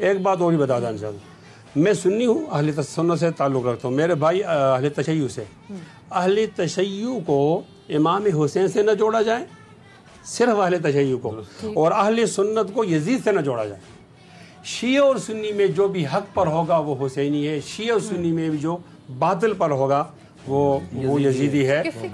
एक बात और भी बता दें सर मैं सुन्नी हूँ अहल तसन से ताल्लुक़ रखता हूँ मेरे भाई अहल तशैय से अहल तशै को इमाम हुसैन से न जोड़ा जाए सिर्फ अहल तशैय को और अहल सुन्नत को यजीद से न जोड़ा जाए शी और सुन्नी में जो भी हक पर होगा वो हुसैनी है शी और सुन्नी में भी जो बादल पर होगा वो वो यजीदी है